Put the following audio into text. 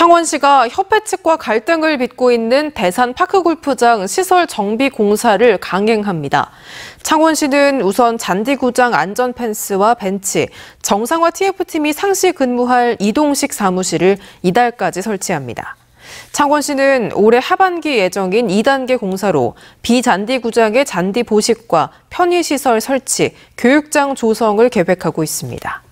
창원시가 협회 측과 갈등을 빚고 있는 대산 파크골프장 시설 정비 공사를 강행합니다. 창원시는 우선 잔디구장 안전 펜스와 벤치, 정상화 TF팀이 상시 근무할 이동식 사무실을 이달까지 설치합니다. 창원시는 올해 하반기 예정인 2단계 공사로 비잔디구장의 잔디 보식과 편의시설 설치, 교육장 조성을 계획하고 있습니다.